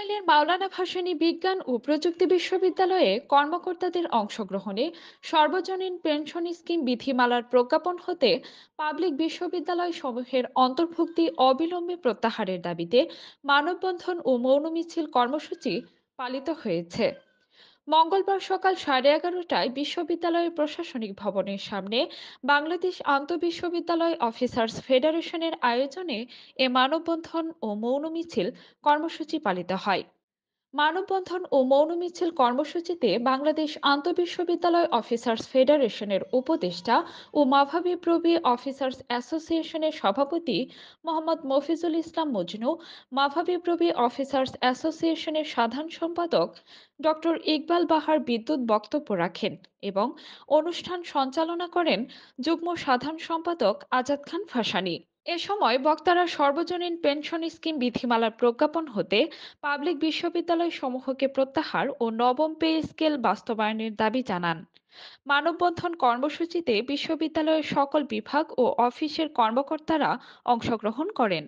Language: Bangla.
টাঙ্গাইলের মাওলানা ভাসানী বিজ্ঞান ও প্রযুক্তি বিশ্ববিদ্যালয়ে কর্মকর্তাদের অংশগ্রহণে সর্বজনীন পেনশন স্কিম বিধিমালার প্রজ্ঞাপন হতে পাবলিক বিশ্ববিদ্যালয় সমূহের অন্তর্ভুক্তি অবিলম্বে প্রত্যাহারের দাবিতে মানববন্ধন ও মৌন মিছিল কর্মসূচি পালিত হয়েছে মঙ্গলবার সকাল সাড়ে এগারোটায় বিশ্ববিদ্যালয়ের প্রশাসনিক ভবনের সামনে বাংলাদেশ বিশ্ববিদ্যালয় অফিসার্স ফেডারেশনের আয়োজনে এ মানববন্ধন ও মৌন মিছিল কর্মসূচি পালিত হয় মানববন্ধন ও মৌন মিছিল কর্মসূচিতে বাংলাদেশ বিশ্ববিদ্যালয় অফিসার্স ফেডারেশনের উপদেষ্টা ও প্রবি অফিসার্স অ্যাসোসিয়েশনের সভাপতি মোহাম্মদ মফিজুল ইসলাম মজনু প্রবি অফিসার্স অ্যাসোসিয়েশনের সাধারণ সম্পাদক ডক্টর ইকবাল বাহার বিদ্যুৎ বক্তব্য রাখেন এবং অনুষ্ঠান সঞ্চালনা করেন যুগ্ম সাধারণ সম্পাদক আজাদ খান ফাসানি এ সময় বক্তারা সর্বজনীন পেনশন স্কিম বিধিমালার প্রজ্ঞাপন হতে পাবলিক বিশ্ববিদ্যালয় সমূহকে প্রত্যাহার ও নবম পে স্কেল বাস্তবায়নের দাবি জানান মানববন্ধন কর্মসূচিতে বিশ্ববিদ্যালয়ের সকল বিভাগ ও অফিসের কর্মকর্তারা অংশগ্রহণ করেন